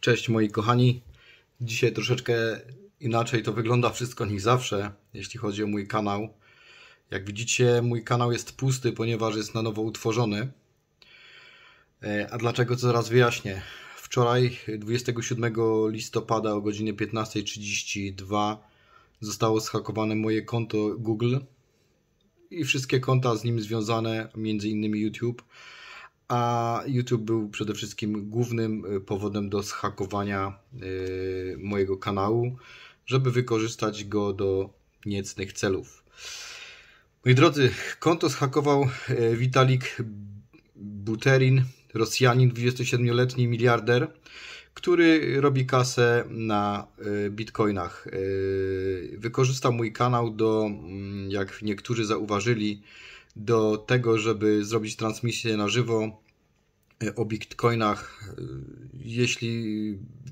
Cześć moi kochani. Dzisiaj troszeczkę inaczej to wygląda wszystko niż zawsze, jeśli chodzi o mój kanał. Jak widzicie, mój kanał jest pusty, ponieważ jest na nowo utworzony. E, a dlaczego, to zaraz wyjaśnię. Wczoraj, 27 listopada o godzinie 15.32 zostało schakowane moje konto Google i wszystkie konta z nim związane, między innymi YouTube a YouTube był przede wszystkim głównym y, powodem do schakowania y, mojego kanału, żeby wykorzystać go do niecnych celów. Moi drodzy, konto schakował Witalik y, Buterin, Rosjanin, 27-letni miliarder, który robi kasę na bitcoinach. Wykorzystał mój kanał do, mm, jak niektórzy zauważyli, do tego, żeby zrobić transmisję na żywo e, o Bitcoinach. E, jeśli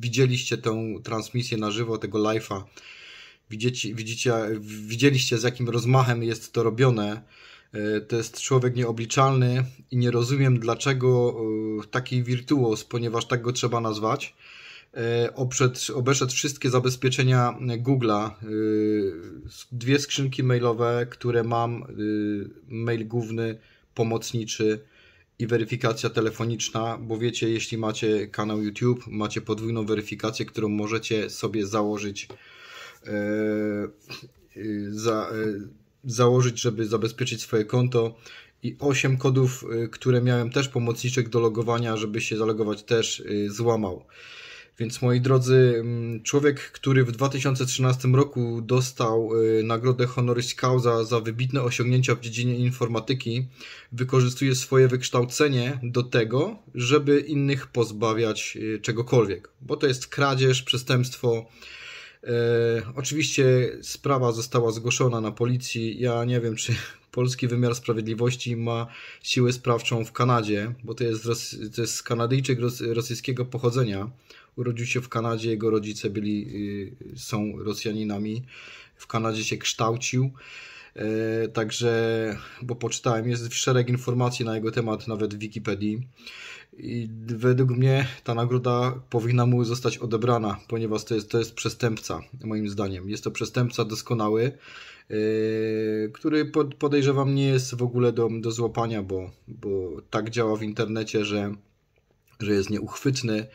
widzieliście tę transmisję na żywo, tego live'a, widzicie, widzieliście z jakim rozmachem jest to robione. E, to jest człowiek nieobliczalny i nie rozumiem dlaczego taki wirtuos, ponieważ tak go trzeba nazwać E, obszedł, obeszedł wszystkie zabezpieczenia Google'a. E, dwie skrzynki mailowe, które mam, e, mail główny, pomocniczy i weryfikacja telefoniczna, bo wiecie, jeśli macie kanał YouTube, macie podwójną weryfikację, którą możecie sobie założyć, za, założyć, żeby zabezpieczyć swoje konto i 8 kodów, które miałem też pomocniczek do logowania, żeby się zalogować, też złamał. Więc moi drodzy, mm, człowiek, który w 2013 roku dostał y, nagrodę honoris causa za wybitne osiągnięcia w dziedzinie informatyki, wykorzystuje swoje wykształcenie do tego, żeby innych pozbawiać y, czegokolwiek, bo to jest kradzież, przestępstwo, E, oczywiście sprawa została zgłoszona na policji. Ja nie wiem, czy polski wymiar sprawiedliwości ma siłę sprawczą w Kanadzie, bo to jest, to jest Kanadyjczyk rosyjskiego pochodzenia. Urodził się w Kanadzie, jego rodzice byli, y, są Rosjaninami. W Kanadzie się kształcił. E, także, bo poczytałem, jest szereg informacji na jego temat, nawet w Wikipedii. I według mnie ta nagroda powinna mu zostać odebrana, ponieważ to jest, to jest przestępca, moim zdaniem. Jest to przestępca doskonały, yy, który podejrzewam nie jest w ogóle do, do złapania, bo, bo tak działa w internecie, że że jest nieuchwytny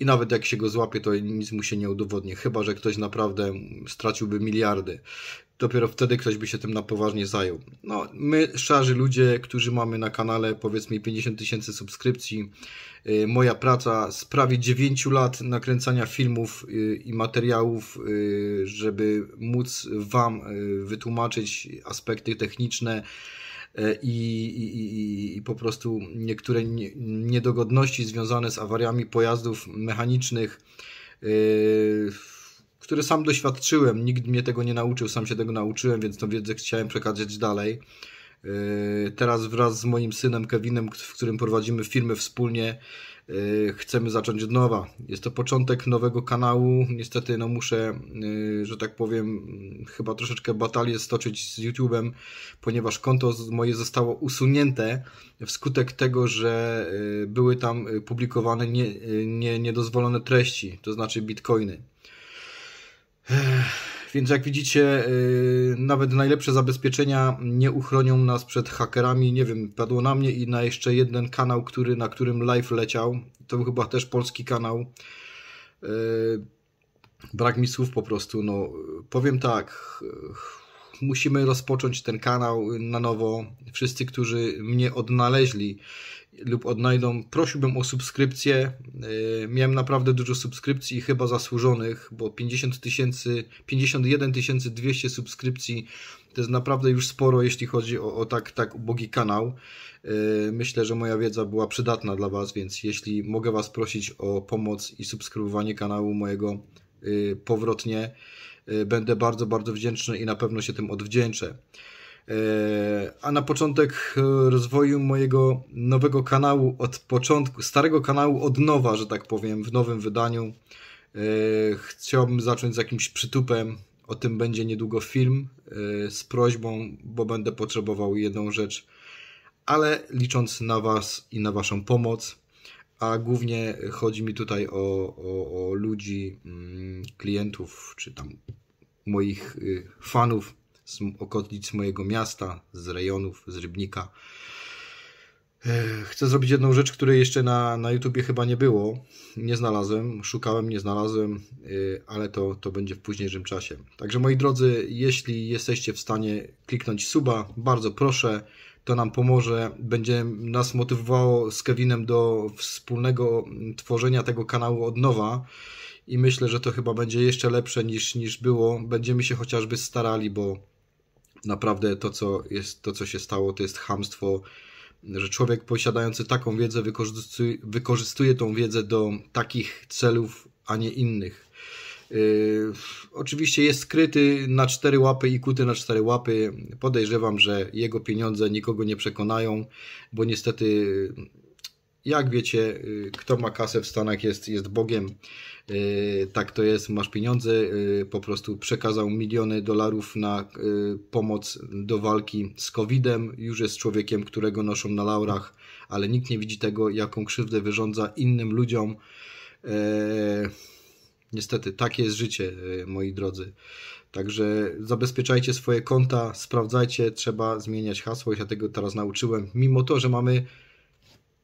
i nawet jak się go złapie, to nic mu się nie udowodni, chyba że ktoś naprawdę straciłby miliardy. Dopiero wtedy ktoś by się tym na poważnie zajął. No, my, szarzy ludzie, którzy mamy na kanale powiedzmy 50 tysięcy subskrypcji, yy, moja praca z prawie 9 lat nakręcania filmów yy, i materiałów, yy, żeby móc Wam y, wytłumaczyć aspekty techniczne, E, i, i, i po prostu niektóre niedogodności związane z awariami pojazdów mechanicznych, e, które sam doświadczyłem. Nikt mnie tego nie nauczył, sam się tego nauczyłem, więc tą wiedzę chciałem przekazać dalej. Yy, teraz wraz z moim synem Kevinem, w którym prowadzimy firmę wspólnie, yy, chcemy zacząć od nowa. Jest to początek nowego kanału. Niestety, no muszę, yy, że tak powiem, mm, chyba troszeczkę batalię stoczyć z YouTube'em, ponieważ konto moje zostało usunięte wskutek tego, że były tam publikowane nie, nie, niedozwolone treści, to znaczy bitcoiny. Ech. Więc jak widzicie, y, nawet najlepsze zabezpieczenia nie uchronią nas przed hakerami. Nie wiem, padło na mnie i na jeszcze jeden kanał, który, na którym live leciał. To był chyba też polski kanał. Y, brak mi słów po prostu. No, powiem tak musimy rozpocząć ten kanał na nowo. Wszyscy, którzy mnie odnaleźli lub odnajdą, prosiłbym o subskrypcję. E, miałem naprawdę dużo subskrypcji, chyba zasłużonych, bo 50 tysięcy, 51 tysięcy, 200 subskrypcji to jest naprawdę już sporo, jeśli chodzi o, o, tak, tak ubogi kanał. E, myślę, że moja wiedza była przydatna dla Was, więc jeśli mogę Was prosić o pomoc i subskrybowanie kanału mojego e, powrotnie, Y, będę bardzo, bardzo wdzięczny i na pewno się tym odwdzięczę. Y, a na początek y, rozwoju mojego nowego kanału od początku, starego kanału od nowa, że tak powiem, w nowym wydaniu. Chciałbym zacząć z jakimś przytupem. O tym będzie niedługo film z prośbą, bo będę potrzebował jedną rzecz, ale licząc na Was i na Waszą pomoc, a głównie chodzi mi tutaj o, o, o ludzi, mm, klientów czy tam moich y, fanów z okolic mojego miasta, z rejonów, z Rybnika. E, chcę zrobić jedną rzecz, której jeszcze na, na YouTubie chyba nie było. Nie znalazłem, szukałem, nie znalazłem, y, ale to, to będzie w późniejszym czasie. Także moi drodzy, jeśli jesteście w stanie kliknąć suba, bardzo proszę, to nam pomoże, będzie nas motywowało z Kevinem do wspólnego mm, tworzenia tego kanału od nowa i myślę, że to chyba będzie jeszcze lepsze niż, niż było. Będziemy się chociażby starali, bo naprawdę to co, jest, to, co się stało, to jest hamstwo, że człowiek posiadający taką wiedzę wykorzystuje, wykorzystuje tą wiedzę do takich celów, a nie innych. Yy, oczywiście jest skryty na cztery łapy i kuty na cztery łapy. Podejrzewam, że jego pieniądze nikogo nie przekonają, bo niestety jak wiecie, y, kto ma kasę w Stanach jest, jest Bogiem. Y, tak to jest, masz pieniądze. Y, po prostu przekazał miliony dolarów na pomoc do walki z COVID-em. Już jest człowiekiem, którego noszą na laurach, ale nikt nie widzi tego, jaką krzywdę wyrządza innym ludziom. E, niestety, takie jest życie, e, moi drodzy. Także zabezpieczajcie swoje konta, sprawdzajcie, trzeba zmieniać hasło. Ja tego teraz nauczyłem. Mimo to, że mamy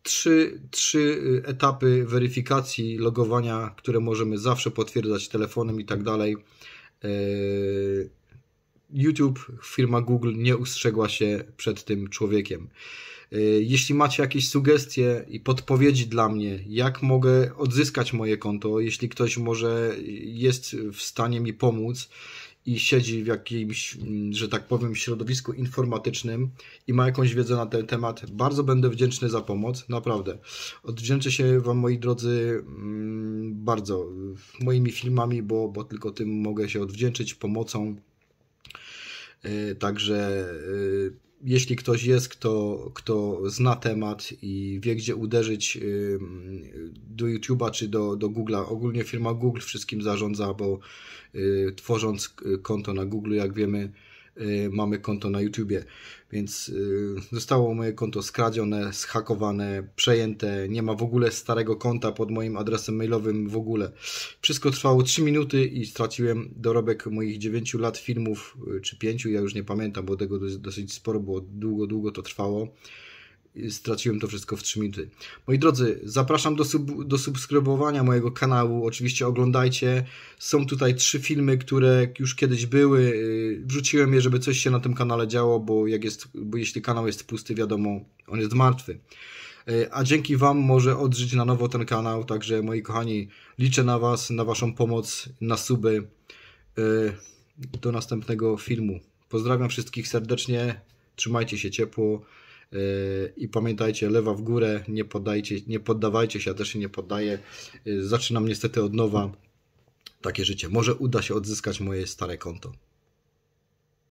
trzy, trzy y, etapy weryfikacji logowania, które możemy zawsze potwierdzać telefonem i tak dalej. E, YouTube, firma Google nie ustrzegła się przed tym człowiekiem. E, jeśli macie jakieś sugestie i podpowiedzi dla mnie, jak mogę odzyskać moje konto, jeśli ktoś może jest w stanie mi pomóc, i siedzi w jakimś, mm, że tak powiem, środowisku informatycznym i ma jakąś wiedzę na ten temat, bardzo będę wdzięczny za pomoc, naprawdę. Odwdzięczę się Wam, moi drodzy, mm, bardzo y, moimi filmami, bo, bo tylko tym mogę się odwdzięczyć pomocą. Y, także y, jeśli ktoś jest, kto, kto zna temat i wie, gdzie uderzyć do YouTube'a czy do, do Google'a, ogólnie firma Google wszystkim zarządza, bo y, tworząc y, konto na Google, jak wiemy, Y, mamy konto na YouTubie, więc y, zostało moje konto skradzione, schakowane, przejęte, nie ma w ogóle starego konta pod moim adresem mailowym w ogóle. Wszystko trwało 3 minuty i straciłem dorobek moich 9 lat filmów, y, czy 5, ja już nie pamiętam, bo tego dosyć sporo było, długo, długo to trwało straciłem to wszystko w 3 minuty. Moi drodzy, zapraszam do, sub, do subskrybowania mojego kanału. Oczywiście oglądajcie. Są tutaj trzy filmy, które już kiedyś były. Y, wrzuciłem je, żeby coś się na tym kanale działo, bo, jak jest, bo jeśli kanał jest pusty, wiadomo, on jest martwy. Y, a dzięki Wam może odżyć na nowo ten kanał. Także moi kochani, liczę na Was, na Waszą pomoc, na suby. Y, do następnego filmu. Pozdrawiam wszystkich serdecznie. Trzymajcie się ciepło. Yy, I pamiętajcie, lewa w górę, nie, podajcie, nie poddawajcie się, ja też się nie poddaję. Yy, zaczynam niestety od nowa takie życie. Może uda się odzyskać moje stare konto.